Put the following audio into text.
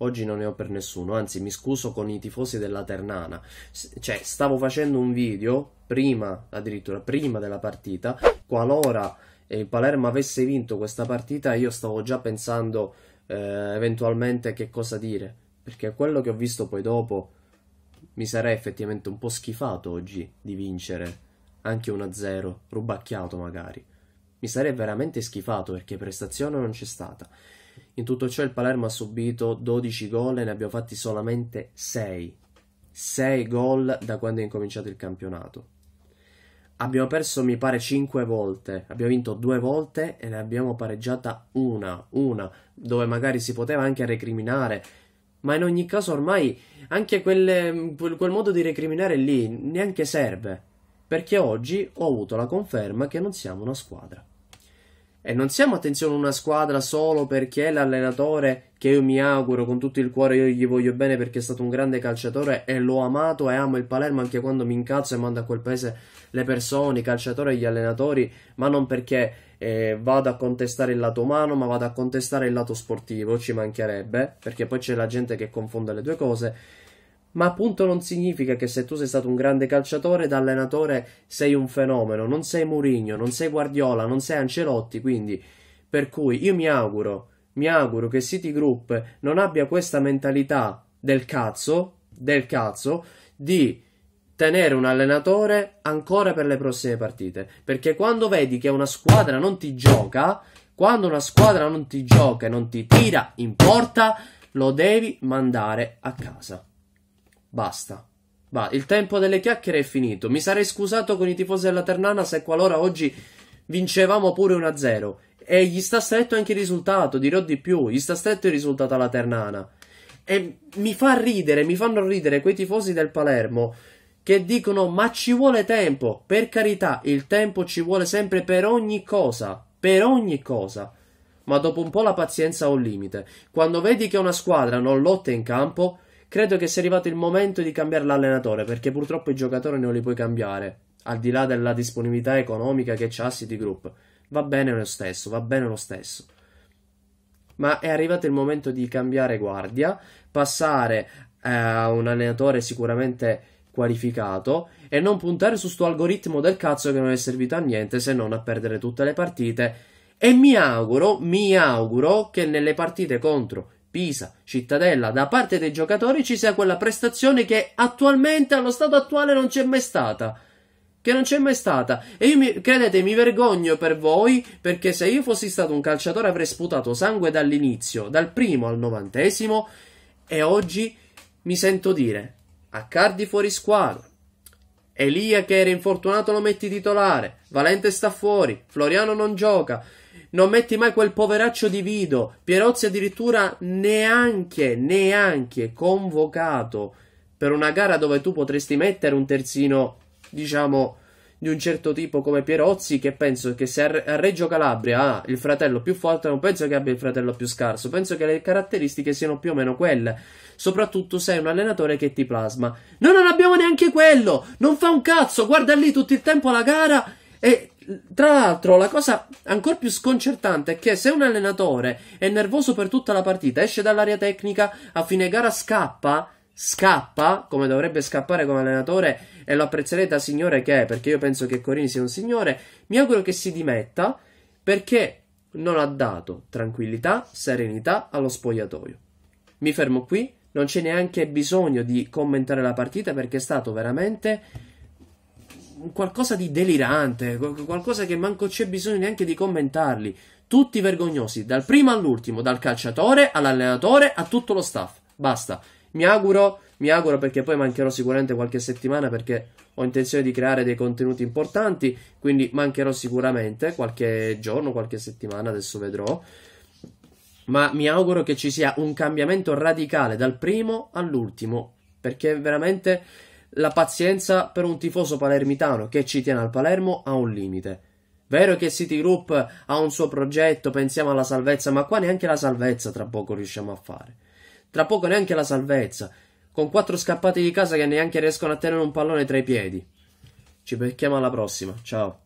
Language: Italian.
Oggi non ne ho per nessuno, anzi mi scuso con i tifosi della Ternana. S- cioè, stavo facendo un video prima, addirittura prima della partita, qualora eh, il Palermo avesse vinto questa partita io stavo già pensando eh, eventualmente che cosa dire, perché quello che ho visto poi dopo mi sarei effettivamente un po' schifato oggi di vincere anche 1-0, rubacchiato magari. Mi sarei veramente schifato perché prestazione non c'è stata. In tutto ciò il Palermo ha subito 12 gol e ne abbiamo fatti solamente 6. 6 gol da quando è incominciato il campionato. Abbiamo perso, mi pare, 5 volte. Abbiamo vinto 2 volte e ne abbiamo pareggiata una, una, dove magari si poteva anche recriminare. Ma in ogni caso ormai anche quelle, quel, quel modo di recriminare lì neanche serve. Perché oggi ho avuto la conferma che non siamo una squadra. E non siamo, attenzione, una squadra solo perché l'allenatore, che io mi auguro con tutto il cuore, io gli voglio bene perché è stato un grande calciatore e l'ho amato e amo il Palermo anche quando mi incazzo e mando a quel paese le persone, i calciatori e gli allenatori, ma non perché eh, vado a contestare il lato umano, ma vado a contestare il lato sportivo, ci mancherebbe, perché poi c'è la gente che confonde le due cose ma appunto non significa che se tu sei stato un grande calciatore ed allenatore sei un fenomeno, non sei Mourinho, non sei Guardiola, non sei Ancelotti, quindi per cui io mi auguro, mi auguro che Citigroup non abbia questa mentalità del cazzo, del cazzo di tenere un allenatore ancora per le prossime partite, perché quando vedi che una squadra non ti gioca, quando una squadra non ti gioca e non ti tira in porta, lo devi mandare a casa. Basta. Va, il tempo delle chiacchiere è finito. Mi sarei scusato con i tifosi della Ternana se qualora oggi vincevamo pure 1-0. E gli sta stretto anche il risultato, dirò di più, gli sta stretto il risultato alla Ternana. E mi fa ridere, mi fanno ridere quei tifosi del Palermo che dicono ma ci vuole tempo. Per carità, il tempo ci vuole sempre per ogni cosa, per ogni cosa ma dopo un po' la pazienza ha un limite. Quando vedi che una squadra non lotta in campo, Credo che sia arrivato il momento di cambiare l'allenatore perché purtroppo i giocatori non li puoi cambiare, al di là della disponibilità economica che c'ha City Group. Va bene lo stesso, va bene lo stesso. Ma è arrivato il momento di cambiare guardia, passare a eh, un allenatore sicuramente qualificato e non puntare su sto algoritmo del cazzo che non è servito a niente se non a perdere tutte le partite. E mi auguro, mi auguro che nelle partite contro Pisa, Cittadella, da parte dei giocatori ci sia quella prestazione che attualmente, allo stato attuale, non c'è mai stata che non c'è mai stata. E io mi, credete, mi vergogno per voi perché se io fossi stato un calciatore avrei sputato sangue dall'inizio, dal primo al novantesimo. E oggi mi sento dire a Cardi fuori squadra. Elia che era infortunato lo metti titolare, Valente sta fuori, Floriano non gioca, non metti mai quel poveraccio di Vido. Pierozzi addirittura neanche, neanche convocato per una gara dove tu potresti mettere un terzino, diciamo, di un certo tipo come Pierozzi, che penso che se a Reggio Calabria ha ah, il fratello più forte, non penso che abbia il fratello più scarso, penso che le caratteristiche siano più o meno quelle. Soprattutto se è un allenatore che ti plasma. Noi non abbiamo neanche quello! Non fa un cazzo! Guarda lì tutto il tempo la gara e tra l'altro, la cosa ancora più sconcertante è che se un allenatore è nervoso per tutta la partita, esce dall'area tecnica, a fine gara scappa, scappa, come dovrebbe scappare come allenatore, e lo apprezzerete da signore che è, perché io penso che Corini sia un signore, mi auguro che si dimetta, perché non ha dato tranquillità, serenità allo spogliatoio. Mi fermo qui, non c'è neanche bisogno di commentare la partita perché è stato veramente qualcosa di delirante, qualcosa che manco c'è bisogno neanche di commentarli. Tutti vergognosi, dal primo all'ultimo, dal calciatore all'allenatore a tutto lo staff. Basta. Mi auguro, mi auguro perché poi mancherò sicuramente qualche settimana perché ho intenzione di creare dei contenuti importanti, quindi mancherò sicuramente qualche giorno, qualche settimana, adesso vedrò. Ma mi auguro che ci sia un cambiamento radicale dal primo all'ultimo, perché veramente la pazienza per un tifoso palermitano che ci tiene al Palermo ha un limite. Vero che City Group ha un suo progetto, pensiamo alla salvezza, ma qua neanche la salvezza tra poco riusciamo a fare. Tra poco neanche la salvezza, con quattro scappati di casa che neanche riescono a tenere un pallone tra i piedi. Ci becchiamo alla prossima, ciao.